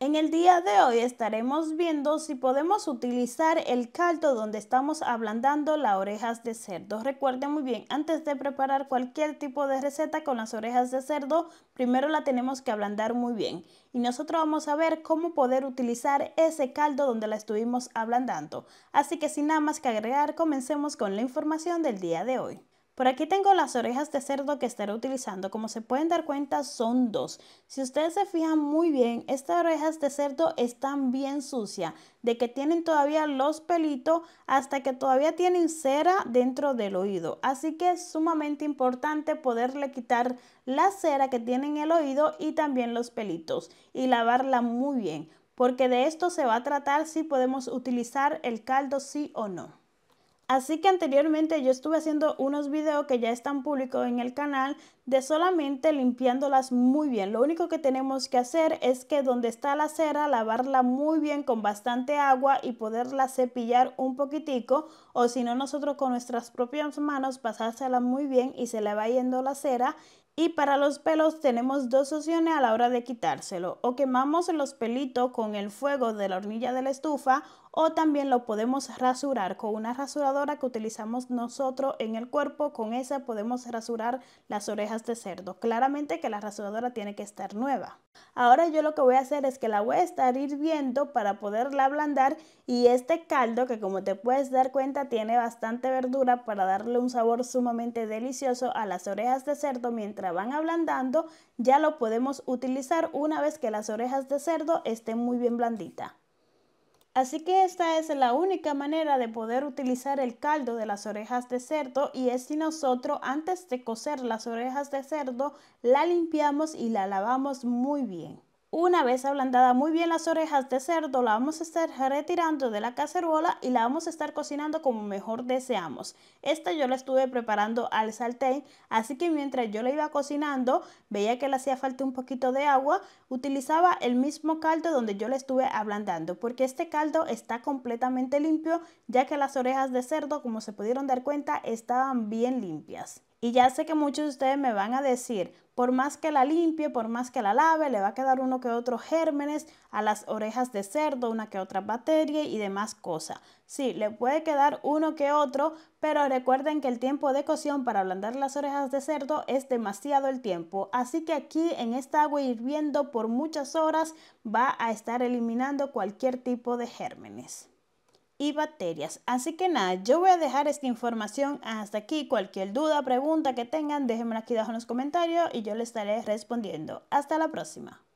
En el día de hoy estaremos viendo si podemos utilizar el caldo donde estamos ablandando las orejas de cerdo. Recuerden muy bien, antes de preparar cualquier tipo de receta con las orejas de cerdo, primero la tenemos que ablandar muy bien. Y nosotros vamos a ver cómo poder utilizar ese caldo donde la estuvimos ablandando. Así que sin nada más que agregar, comencemos con la información del día de hoy. Por aquí tengo las orejas de cerdo que estaré utilizando. Como se pueden dar cuenta, son dos. Si ustedes se fijan muy bien, estas orejas de cerdo están bien sucias, de que tienen todavía los pelitos hasta que todavía tienen cera dentro del oído. Así que es sumamente importante poderle quitar la cera que tiene en el oído y también los pelitos y lavarla muy bien porque de esto se va a tratar si podemos utilizar el caldo sí o no. Así que anteriormente yo estuve haciendo unos videos que ya están públicos en el canal de solamente limpiándolas muy bien. Lo único que tenemos que hacer es que donde está la cera lavarla muy bien con bastante agua y poderla cepillar un poquitico o si no nosotros con nuestras propias manos pasársela muy bien y se le va yendo la cera y para los pelos tenemos dos opciones a la hora de quitárselo. O quemamos los pelitos con el fuego de la hornilla de la estufa o también lo podemos rasurar con una rasuradora que utilizamos nosotros en el cuerpo. Con esa podemos rasurar las orejas de cerdo. Claramente que la rasuradora tiene que estar nueva. Ahora yo lo que voy a hacer es que la voy a estar hirviendo para poderla ablandar y este caldo que como te puedes dar cuenta tiene bastante verdura para darle un sabor sumamente delicioso a las orejas de cerdo mientras van ablandando, ya lo podemos utilizar una vez que las orejas de cerdo estén muy bien blanditas. Así que esta es la única manera de poder utilizar el caldo de las orejas de cerdo y es si nosotros antes de cocer las orejas de cerdo la limpiamos y la lavamos muy bien. Una vez ablandada muy bien las orejas de cerdo, la vamos a estar retirando de la cacerola y la vamos a estar cocinando como mejor deseamos. Esta yo la estuve preparando al sartén, así que mientras yo la iba cocinando, veía que le hacía falta un poquito de agua, utilizaba el mismo caldo donde yo la estuve ablandando, porque este caldo está completamente limpio, ya que las orejas de cerdo, como se pudieron dar cuenta, estaban bien limpias. Y ya sé que muchos de ustedes me van a decir, por más que la limpie, por más que la lave, le va a quedar uno que otro gérmenes a las orejas de cerdo, una que otra batería y demás cosas. Sí, le puede quedar uno que otro, pero recuerden que el tiempo de cocción para ablandar las orejas de cerdo es demasiado el tiempo. Así que aquí en esta agua hirviendo por muchas horas va a estar eliminando cualquier tipo de gérmenes y bacterias. Así que nada, yo voy a dejar esta información hasta aquí. Cualquier duda, pregunta que tengan, déjenmela aquí abajo en los comentarios y yo les estaré respondiendo. Hasta la próxima.